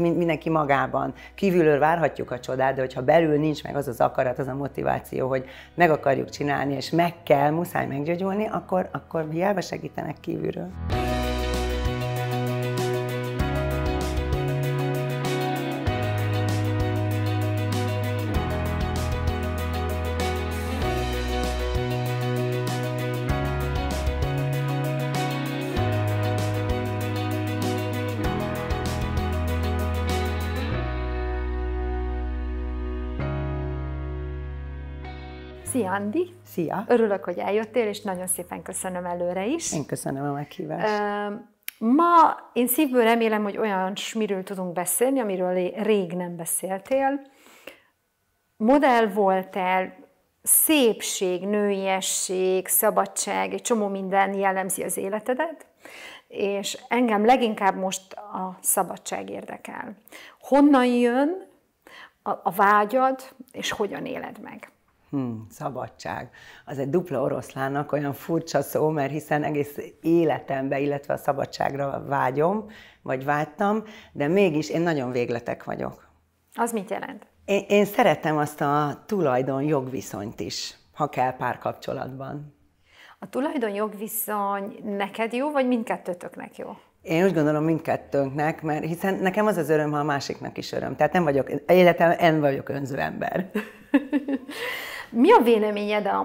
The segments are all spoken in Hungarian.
mindenki magában. Kívülről várhatjuk a csodát, de hogyha belül nincs meg az az akarat, az a motiváció, hogy meg akarjuk csinálni, és meg kell, muszáj meggyógyulni, akkor, akkor hiába segítenek kívülről. Szia, Andi! Szia! Örülök, hogy eljöttél, és nagyon szépen köszönöm előre is. Én köszönöm a meghívást. Ma én szívből remélem, hogy olyan smiről tudunk beszélni, amiről rég nem beszéltél. Modell voltál, szépség, nőiesség, szabadság, egy csomó minden jellemzi az életedet, és engem leginkább most a szabadság érdekel. Honnan jön a, a vágyad, és hogyan éled meg? Hmm, szabadság. Az egy dupla oroszlának olyan furcsa szó, mert hiszen egész életembe, illetve a szabadságra vágyom, vagy vágytam, de mégis én nagyon végletek vagyok. Az mit jelent? Én, én szeretem azt a tulajdon-jogviszonyt is, ha kell párkapcsolatban. A tulajdon-jogviszony neked jó, vagy mindkettőtöknek jó? Én úgy gondolom mindkettőnknek, mert hiszen nekem az az öröm, ha a másiknak is öröm. Tehát nem vagyok, életem, én vagyok önző ember. Mi a véleményed a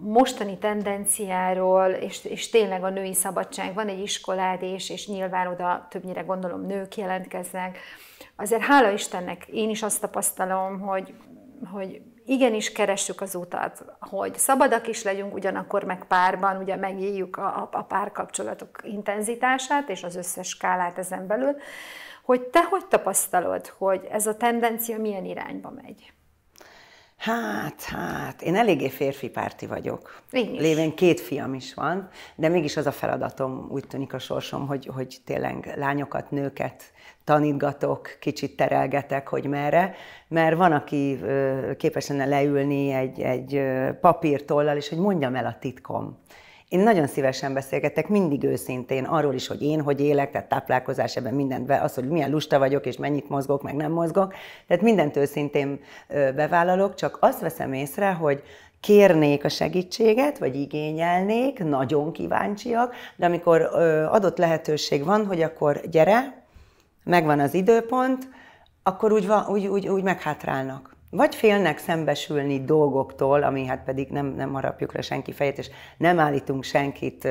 mostani tendenciáról, és, és tényleg a női szabadság? Van egy iskolád, és, és nyilván oda többnyire gondolom nők jelentkeznek. Azért hála Istennek én is azt tapasztalom, hogy, hogy igenis keressük az utat, hogy szabadak is legyünk, ugyanakkor meg párban, ugye megéljük a, a párkapcsolatok intenzitását és az összes skálát ezen belül, hogy te hogy tapasztalod, hogy ez a tendencia milyen irányba megy? Hát, hát, én eléggé férfi párti vagyok. Én is. Lévén két fiam is van, de mégis az a feladatom, úgy tűnik a sorsom, hogy, hogy tényleg lányokat, nőket tanítgatok, kicsit terelgetek, hogy merre, mert van, aki képes lenne leülni egy, egy papírtollal, és hogy mondjam el a titkom. Én nagyon szívesen beszélgetek, mindig őszintén, arról is, hogy én hogy élek, tehát táplálkozás, ebben mindent be, az, hogy milyen lusta vagyok, és mennyit mozgok, meg nem mozgok. Tehát mindent őszintén bevállalok, csak azt veszem észre, hogy kérnék a segítséget, vagy igényelnék, nagyon kíváncsiak, de amikor adott lehetőség van, hogy akkor gyere, megvan az időpont, akkor úgy, úgy, úgy, úgy meghátrálnak. Vagy félnek szembesülni dolgoktól, ami hát pedig nem, nem harapjuk le senki fejét, és nem állítunk senkit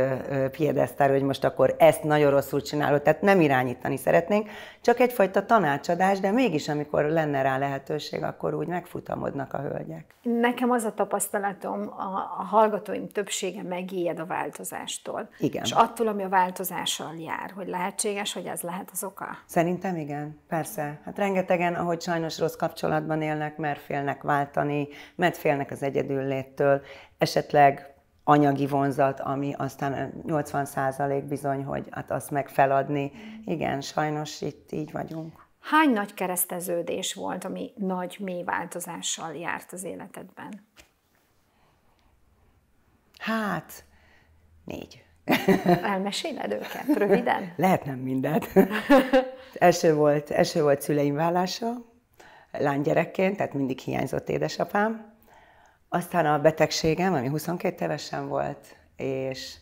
piedesztára, hogy most akkor ezt nagyon rosszul csinálod, tehát nem irányítani szeretnénk, csak egyfajta tanácsadás, de mégis amikor lenne rá lehetőség, akkor úgy megfutamodnak a hölgyek. Nekem az a tapasztalatom, a, a hallgatóim többsége megijed a változástól. Igen. És attól, ami a változással jár, hogy lehetséges, hogy ez lehet az oka? Szerintem igen, persze. Hát rengetegen, ahogy sajnos rossz kapcsolatban élnek, mert félnek váltani, mert félnek az egyedülléttől, esetleg anyagi vonzat, ami aztán 80 százalék bizony, hogy hát azt meg feladni. Igen, sajnos itt így vagyunk. Hány nagy kereszteződés volt, ami nagy mély változással járt az életedben? Hát, négy. Elmeséled őket röviden? Lehet nem mindent. Első volt, első volt szüleim vállása, lánygyerekként, tehát mindig hiányzott édesapám. Aztán a betegségem, ami 22 évesen volt, és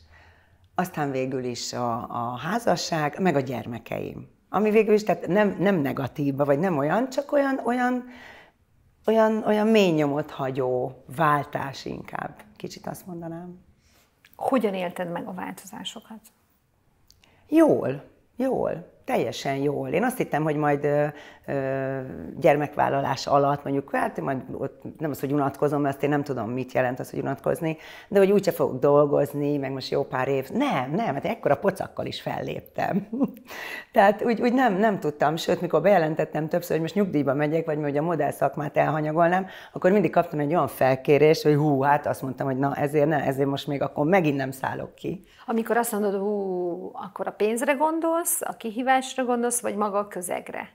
aztán végül is a, a házasság, meg a gyermekeim. Ami végül is, tehát nem, nem negatívba, vagy nem olyan, csak olyan, olyan, olyan, olyan mély nyomot hagyó váltás inkább. Kicsit azt mondanám. Hogyan élted meg a változásokat? Jól, jól teljesen jól. Én azt hittem, hogy majd ö, ö, gyermekvállalás alatt mondjuk, hát majd ott nem az, hogy unatkozom, mert azt én nem tudom, mit jelent az, hogy unatkozni, de hogy úgyse fogok dolgozni, meg most jó pár év. Nem, nem, hát ekkora pocakkal is felléptem. Tehát úgy, úgy nem, nem tudtam, sőt, mikor bejelentettem többször, hogy most nyugdíjba megyek, vagy hogy a modell szakmát elhanyagolnám, akkor mindig kaptam egy olyan felkérést, hogy hú, hát azt mondtam, hogy na ezért ne, ezért most még akkor megint nem szállok ki amikor azt mondod, hú, akkor a pénzre gondolsz, a kihívásra gondolsz, vagy maga a közegre?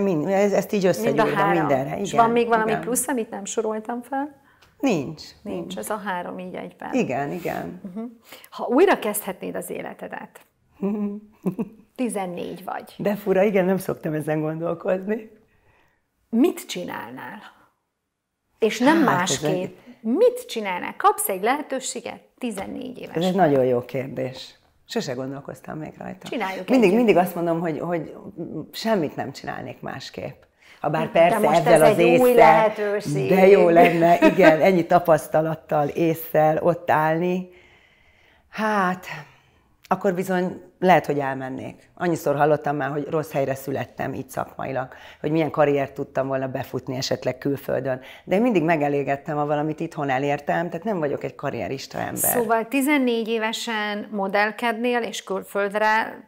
Mind, ez, ezt így összegyújtom Mind mindenre. Igen, És van még valami igen. plusz, amit nem soroltam fel? Nincs, nincs. Nincs, ez a három így egyben. Igen, igen. Uh-huh. Ha újra kezdhetnéd az életedet, 14 vagy. De fura, igen, nem szoktam ezen gondolkozni. Mit csinálnál? És nem hát másképp. Mit csinálnál? Kapsz egy lehetőséget? 14 éves. Ez egy nagyon jó kérdés. Sose gondolkoztam még rajta. Csináljuk mindig, együtt. mindig azt mondom, hogy, hogy semmit nem csinálnék másképp. Ha bár persze de most ezzel ez az egy észre, új lehetőség. de jó lenne, igen, ennyi tapasztalattal, észsel ott állni. Hát, akkor bizony lehet, hogy elmennék. Annyiszor hallottam már, hogy rossz helyre születtem így szakmailag, hogy milyen karriert tudtam volna befutni esetleg külföldön. De én mindig megelégettem, a valamit itthon elértem, tehát nem vagyok egy karrierista ember. Szóval 14 évesen modellkednél és külföldre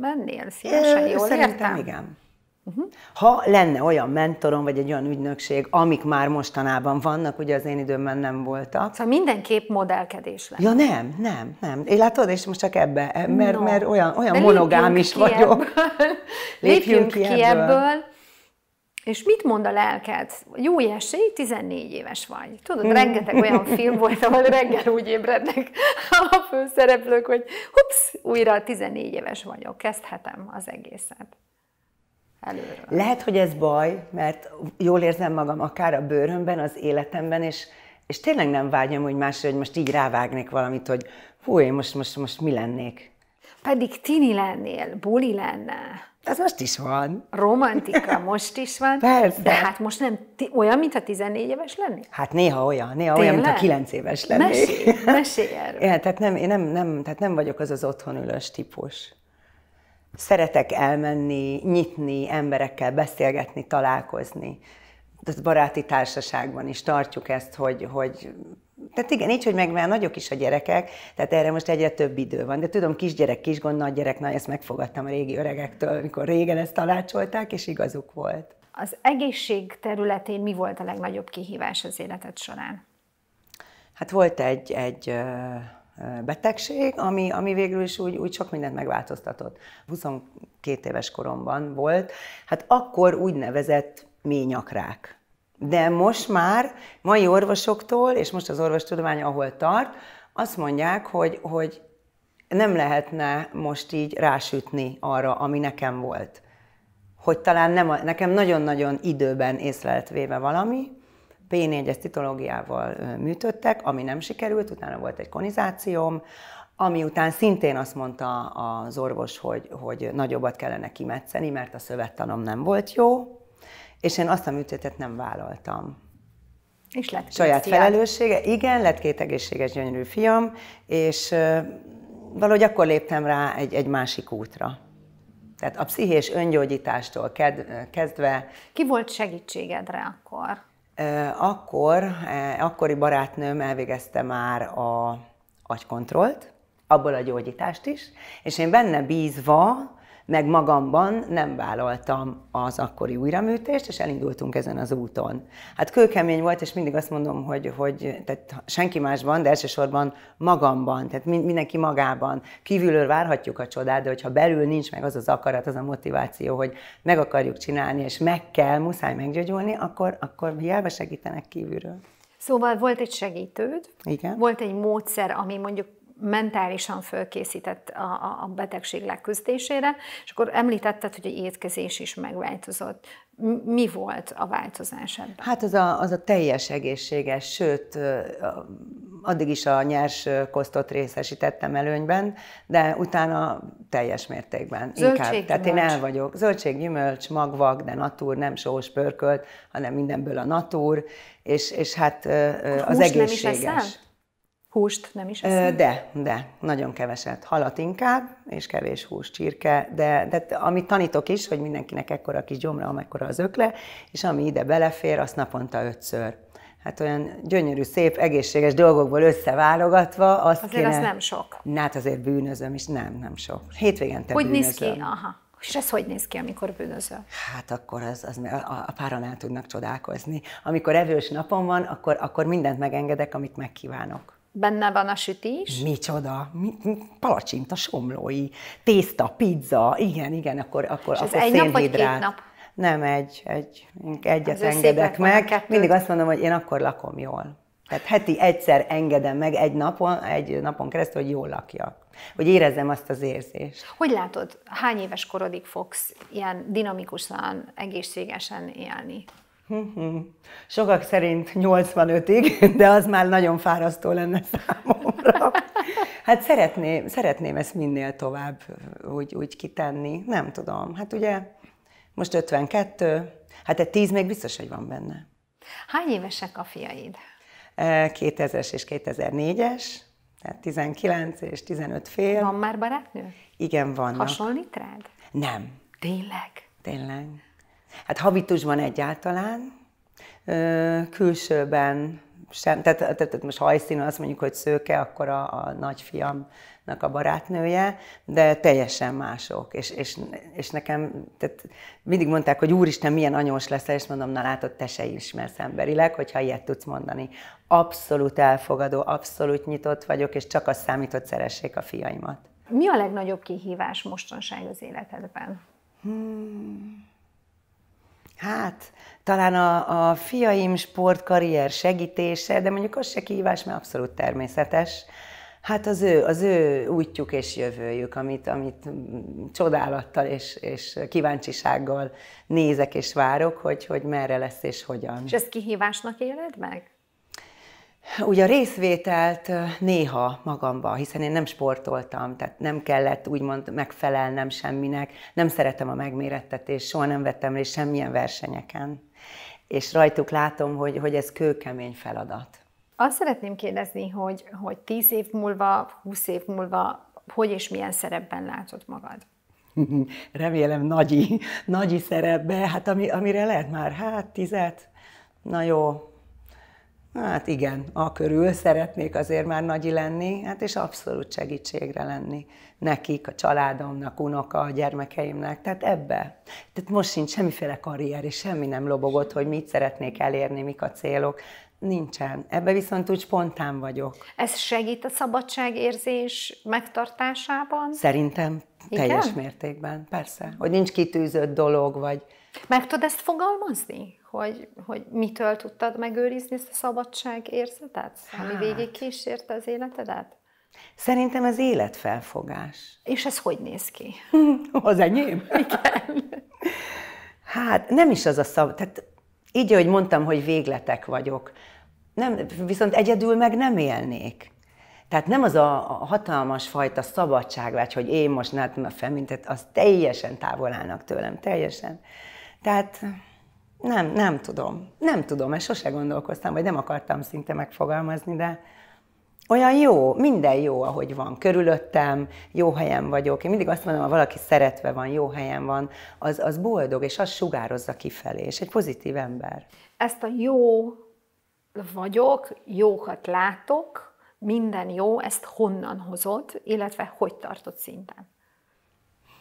mennél szívesen, jól Szerintem értem? igen. Uh-huh. Ha lenne olyan mentorom, vagy egy olyan ügynökség, amik már mostanában vannak, ugye az én időmben nem voltak. Szóval mindenképp modellkedés lenne. Ja nem, nem, nem. Én látod, és most csak ebbe, mert, no. mert olyan, olyan monogám is ki vagyok. Ebből. lépjünk, lépjünk ki ebből. Ki ebből. És mit mond a lelked? Jó esély, 14 éves vagy. Tudod, hmm. rengeteg olyan film volt, ahol reggel úgy ébrednek a főszereplők, hogy hups, újra 14 éves vagyok, kezdhetem az egészet előről. Lehet, hogy ez baj, mert jól érzem magam akár a bőrömben, az életemben, és, és tényleg nem vágyom úgy másra, hogy most így rávágnék valamit, hogy hú, én most, most, most mi lennék. Pedig tini lennél, buli lenne. Ez most is van. Romantika most is van. Persze. De hát most nem olyan, mintha 14 éves lennék? Hát néha olyan, néha Tényleg? olyan, mintha 9 éves lennék. Mesélj, mesélj erről. Ja, tehát nem, én nem, nem, tehát nem vagyok az az otthonülős típus. Szeretek elmenni, nyitni, emberekkel beszélgetni, találkozni. Tehát baráti társaságban is tartjuk ezt, hogy, hogy tehát igen, így, hogy meg már nagyok is a gyerekek, tehát erre most egyre több idő van. De tudom, kisgyerek, kisgond, nagy gyerek, na ezt megfogadtam a régi öregektől, amikor régen ezt találcsolták, és igazuk volt. Az egészség területén mi volt a legnagyobb kihívás az életed során? Hát volt egy, egy betegség, ami, ami végül is úgy, úgy sok mindent megváltoztatott. 22 éves koromban volt, hát akkor úgynevezett nevezett ményakrák. De most már mai orvosoktól, és most az orvostudomány ahol tart, azt mondják, hogy, hogy nem lehetne most így rásütni arra, ami nekem volt. Hogy talán nem, nekem nagyon-nagyon időben véve valami, P4-es citológiával műtöttek, ami nem sikerült, utána volt egy konizációm, ami után szintén azt mondta az orvos, hogy, hogy nagyobbat kellene kimetszeni, mert a szövettanom nem volt jó, és én azt a műtétet nem vállaltam. És lett két Saját fiát. felelőssége. Igen, lett két egészséges, gyönyörű fiam, és valahogy akkor léptem rá egy, egy másik útra. Tehát a pszichés öngyógyítástól kezdve... Ki volt segítségedre akkor? Akkor, e, akkori barátnőm elvégezte már a agykontrollt, abból a gyógyítást is, és én benne bízva meg magamban nem vállaltam az akkori újraműtést, és elindultunk ezen az úton. Hát kőkemény volt, és mindig azt mondom, hogy, hogy tehát senki másban, de elsősorban magamban, tehát mindenki magában. Kívülről várhatjuk a csodát, de hogyha belül nincs meg az az akarat, az a motiváció, hogy meg akarjuk csinálni, és meg kell, muszáj meggyógyulni, akkor, akkor hiába segítenek kívülről. Szóval volt egy segítőd, Igen. volt egy módszer, ami mondjuk mentálisan fölkészített a, a betegség leküzdésére, és akkor említetted, hogy a étkezés is megváltozott. Mi volt a változás ebben? Hát az a, az a teljes egészséges, sőt, addig is a nyers kosztot részesítettem előnyben, de utána teljes mértékben. Zöldség, inkább. Gyümölcs. Tehát én el vagyok. Zöldség, gyümölcs, magvag, de natúr, nem sós pörkölt, hanem mindenből a natúr, és, és hát az hús egészséges. Nem is Húst nem is eszünk? De, de, nagyon keveset. Halat inkább, és kevés hús, csirke, de, de amit tanítok is, hogy mindenkinek ekkora kis gyomra, amekkora az ökle, és ami ide belefér, azt naponta ötször hát olyan gyönyörű, szép, egészséges dolgokból összeválogatva. Azt azért kéne... az nem sok. hát azért bűnözöm is, nem, nem sok. te Hogy bűnözöm. néz ki? Aha. És ez hogy néz ki, amikor bűnöző? Hát akkor az, az a, a páran el tudnak csodálkozni. Amikor evős napom van, akkor, akkor mindent megengedek, amit megkívánok. Benne van a sütés? Micsoda, mi, palacsinta, somlói, tészta, pizza, igen, igen, akkor, akkor, És akkor egy nap vagy két nap? Nem, egy, egy, egyet az engedek meg. Mindig azt mondom, hogy én akkor lakom jól. Tehát heti egyszer engedem meg egy napon, egy napon keresztül, hogy jól lakjak. Hogy érezzem azt az érzést. Hogy látod, hány éves korodig fogsz ilyen dinamikusan, egészségesen élni? Mhm. Sokak szerint 85-ig, de az már nagyon fárasztó lenne számomra. Hát szeretném, szeretném ezt minél tovább úgy, úgy kitenni. Nem tudom. Hát ugye most 52, hát egy 10 még biztos, hogy van benne. Hány évesek a fiaid? 2000-es e, és 2004-es, tehát 19 és 15 fél. Van már barátnő? Igen, van. Hasonlít rád? Nem. Tényleg? Tényleg. Hát habitusban egyáltalán, külsőben sem, tehát, tehát, tehát most hajszínon azt mondjuk, hogy szőke, akkor a, a nagyfiamnak a barátnője, de teljesen mások. És, és, és nekem, tehát mindig mondták, hogy úristen, milyen anyós leszel, és mondom, na látod, te se ismersz emberileg, hogyha ilyet tudsz mondani. Abszolút elfogadó, abszolút nyitott vagyok, és csak az számított, szeressék a fiaimat. Mi a legnagyobb kihívás mostanság az életedben? Hmm. Hát, talán a, a fiaim sportkarrier segítése, de mondjuk az se kihívás, mert abszolút természetes. Hát az ő, az ő útjuk és jövőjük, amit, amit csodálattal és, és kíváncsisággal nézek és várok, hogy, hogy merre lesz és hogyan. És ezt kihívásnak éled meg? Ugye a részvételt néha magamba, hiszen én nem sportoltam, tehát nem kellett úgymond megfelelnem semminek, nem szeretem a megmérettetést, soha nem vettem részt semmilyen versenyeken. És rajtuk látom, hogy, hogy ez kőkemény feladat. Azt szeretném kérdezni, hogy, hogy 10 év múlva, 20 év múlva, hogy és milyen szerepben látod magad? Remélem nagyi, nagyi szerepbe, hát ami, amire lehet már, hát tizet, na jó, Hát igen, a körül szeretnék azért már nagyi lenni, hát és abszolút segítségre lenni nekik, a családomnak, unoka, a gyermekeimnek, tehát ebbe. Tehát most sincs semmiféle karrier, és semmi nem lobogott, hogy mit szeretnék elérni, mik a célok. Nincsen. Ebbe viszont úgy spontán vagyok. Ez segít a szabadságérzés megtartásában? Szerintem Igen? teljes mértékben, persze. Hogy nincs kitűzött dolog, vagy... Meg tudod ezt fogalmazni? hogy, hogy mitől tudtad megőrizni ezt a szabadság érzetet, ami hát. végig kísérte az életedet? Szerintem ez életfelfogás. És ez hogy néz ki? az enyém? Igen. Hát nem is az a szab... Tehát így, ahogy mondtam, hogy végletek vagyok, nem, viszont egyedül meg nem élnék. Tehát nem az a hatalmas fajta szabadság, vagy hogy én most nem, a feminitet, az teljesen távol állnak tőlem, teljesen. Tehát nem, nem tudom. Nem tudom, mert sose gondolkoztam, vagy nem akartam szinte megfogalmazni, de olyan jó, minden jó, ahogy van. Körülöttem, jó helyen vagyok. Én mindig azt mondom, ha valaki szeretve van, jó helyen van, az, az boldog, és az sugározza kifelé, és egy pozitív ember. Ezt a jó vagyok, jókat látok, minden jó, ezt honnan hozott, illetve hogy tartod szinten?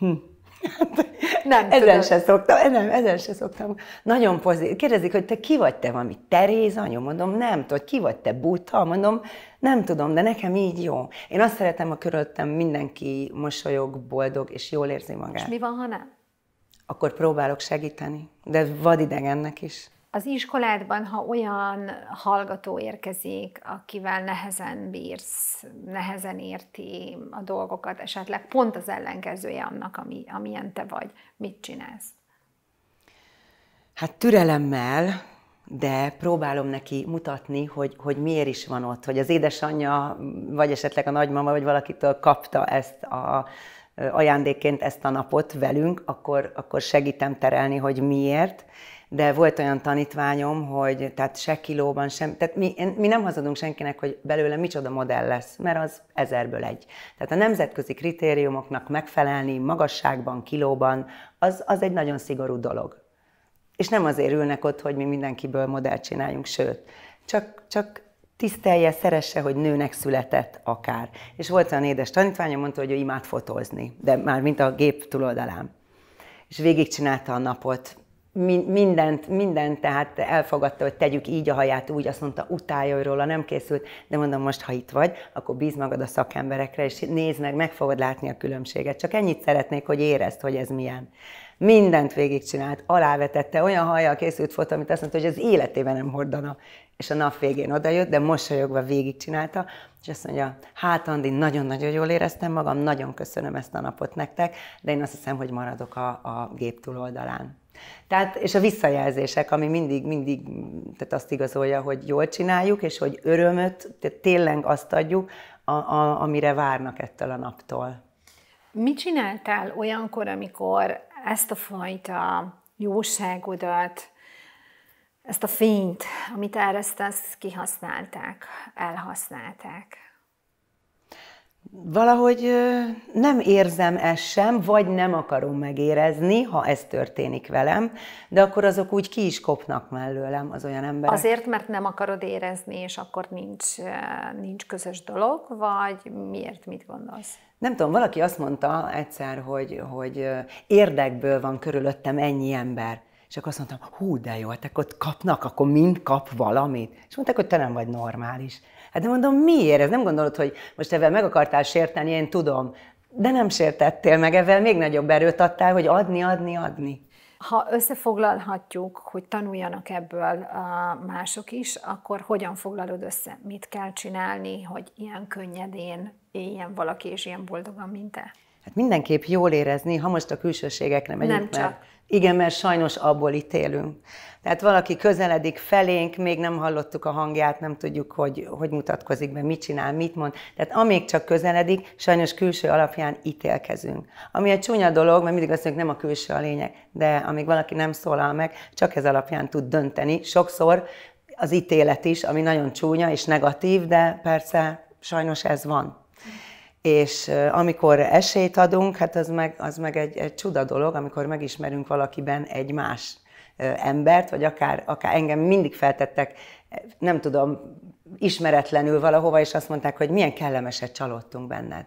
Hm. nem ezen tudom. se szoktam, nem, ezen se szoktam. Nagyon pozitív. Kérdezik, hogy te ki vagy te valami Teréz anyu? Mondom, nem tudod, ki vagy te buta? Mondom, nem tudom, de nekem így jó. Én azt szeretem, ha körülöttem mindenki mosolyog, boldog és jól érzi magát. És mi van, ha nem? Akkor próbálok segíteni, de vadidegennek is. Az iskoládban, ha olyan hallgató érkezik, akivel nehezen bírsz, nehezen érti a dolgokat, esetleg pont az ellenkezője annak, ami, amilyen te vagy, mit csinálsz? Hát türelemmel, de próbálom neki mutatni, hogy, hogy miért is van ott, hogy az édesanyja, vagy esetleg a nagymama, vagy valakitől kapta ezt a ajándékként ezt a napot velünk, akkor, akkor segítem terelni, hogy miért, de volt olyan tanítványom, hogy tehát se kilóban sem, tehát mi, mi nem hazadunk senkinek, hogy belőle micsoda modell lesz, mert az ezerből egy. Tehát a nemzetközi kritériumoknak megfelelni magasságban, kilóban, az, az egy nagyon szigorú dolog. És nem azért ülnek ott, hogy mi mindenkiből modellt csináljunk, sőt, csak, csak tisztelje, szeresse, hogy nőnek született akár. És volt olyan édes tanítványom, mondta, hogy ő imád fotózni, de már mint a gép túloldalán. És végigcsinálta a napot, mindent, mindent, tehát elfogadta, hogy tegyük így a haját, úgy azt mondta, utálja, hogy róla nem készült, de mondom, most ha itt vagy, akkor bíz magad a szakemberekre, és nézd meg, meg fogod látni a különbséget. Csak ennyit szeretnék, hogy érezd, hogy ez milyen. Mindent végigcsinált, alávetette, olyan hajjal készült fotó, amit azt mondta, hogy az életében nem hordana. És a nap végén odajött, de mosolyogva végigcsinálta, és azt mondja, hát Andi, nagyon-nagyon jól éreztem magam, nagyon köszönöm ezt a napot nektek, de én azt hiszem, hogy maradok a, a gép túloldalán. Tehát, és a visszajelzések, ami mindig, mindig tehát azt igazolja, hogy jól csináljuk, és hogy örömöt, tehát tényleg azt adjuk, a, a, amire várnak ettől a naptól. Mit csináltál olyankor, amikor ezt a fajta jóságodat, ezt a fényt, amit erre ezt kihasználták, elhasználták? Valahogy nem érzem ezt sem, vagy nem akarom megérezni, ha ez történik velem, de akkor azok úgy ki is kopnak mellőlem az olyan emberek. Azért, mert nem akarod érezni, és akkor nincs, nincs közös dolog, vagy miért, mit gondolsz? Nem tudom, valaki azt mondta egyszer, hogy, hogy érdekből van körülöttem ennyi ember. És akkor azt mondtam, hú, de jó, hát akkor kapnak, akkor mind kap valamit. És mondták, hogy te nem vagy normális. Hát de mondom, miért? Ez nem gondolod, hogy most ebben meg akartál sérteni, én tudom. De nem sértettél meg, ebben még nagyobb erőt adtál, hogy adni, adni, adni. Ha összefoglalhatjuk, hogy tanuljanak ebből mások is, akkor hogyan foglalod össze? Mit kell csinálni, hogy ilyen könnyedén éljen valaki, és ilyen boldogan, mint te? Hát mindenképp jól érezni, ha most a külsőségekre megyünk, nem csak. mert igen, mert sajnos abból ítélünk. Tehát valaki közeledik felénk, még nem hallottuk a hangját, nem tudjuk, hogy, hogy mutatkozik be, mit csinál, mit mond. Tehát amíg csak közeledik, sajnos külső alapján ítélkezünk. Ami egy csúnya dolog, mert mindig azt mondjuk, nem a külső a lényeg, de amíg valaki nem szólal meg, csak ez alapján tud dönteni. Sokszor az ítélet is, ami nagyon csúnya és negatív, de persze sajnos ez van. És amikor esélyt adunk, hát az meg, az meg egy, egy csuda dolog, amikor megismerünk valakiben egy más embert, vagy akár, akár engem mindig feltettek, nem tudom, ismeretlenül valahova, és azt mondták, hogy milyen kellemeset csalódtunk benned.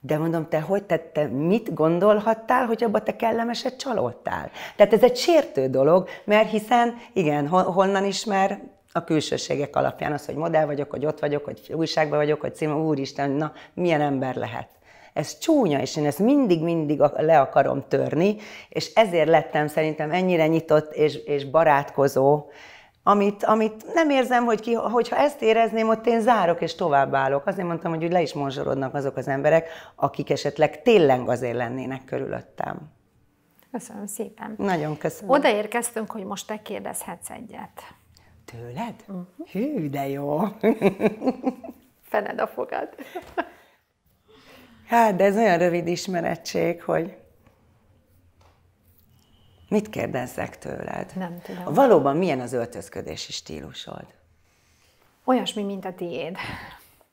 De mondom, te hogy te, te mit gondolhattál, hogy abba te kellemeset csalódtál? Tehát ez egy sértő dolog, mert hiszen, igen, honnan ismer a külsőségek alapján, az, hogy modell vagyok, hogy ott vagyok, hogy újságban vagyok, hogy cím, úristen, na, milyen ember lehet. Ez csúnya, és én ezt mindig-mindig le akarom törni, és ezért lettem szerintem ennyire nyitott és, és barátkozó, amit, amit nem érzem, hogy ki, hogyha ezt érezném, ott én zárok és továbbállok. Azért mondtam, hogy úgy le is monzsorodnak azok az emberek, akik esetleg tényleg azért lennének körülöttem. Köszönöm szépen. Nagyon köszönöm. Odaérkeztünk, hogy most te kérdezhetsz egyet. Tőled? Uh-huh. Hű, de jó! Fened a fogad. hát, de ez olyan rövid ismerettség, hogy mit kérdezzek tőled? Nem tudom. Valóban milyen az öltözködési stílusod? Olyasmi, mint a tiéd.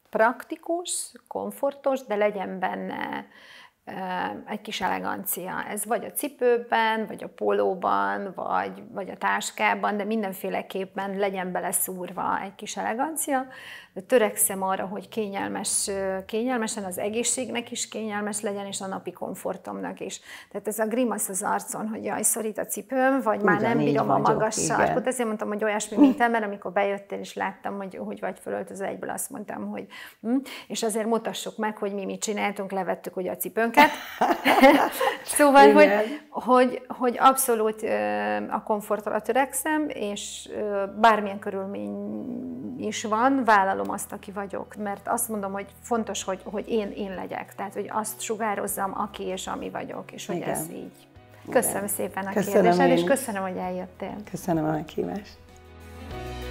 Praktikus, komfortos, de legyen benne egy kis elegancia. Ez vagy a cipőben, vagy a pólóban, vagy, vagy a táskában, de mindenféleképpen legyen beleszúrva egy kis elegancia, törekszem arra, hogy kényelmes, kényelmesen az egészségnek is kényelmes legyen, és a napi komfortomnak is. Tehát ez a grimasz az arcon, hogy jaj, szorít a cipőm, vagy Ugyan, már nem bírom vagyok, a magas sarkot. Ezért mondtam, hogy olyasmi, mint ember, amikor bejöttél, és láttam, hogy hogy vagy fölöltözve, egyből azt mondtam, hogy hm. és azért mutassuk meg, hogy mi mit csináltunk, levettük ugye a cipőnket. szóval, igen. hogy, hogy, hogy abszolút a komfortra törekszem, és bármilyen körülmény is van, vállalom tudom azt, aki vagyok, mert azt mondom, hogy fontos, hogy, hogy én, én legyek, tehát hogy azt sugározzam, aki és ami vagyok, és hogy Igen. ez így. Köszönöm Igen. szépen a köszönöm kérdésed, és köszönöm, hogy eljöttél. Köszönöm a meghívást.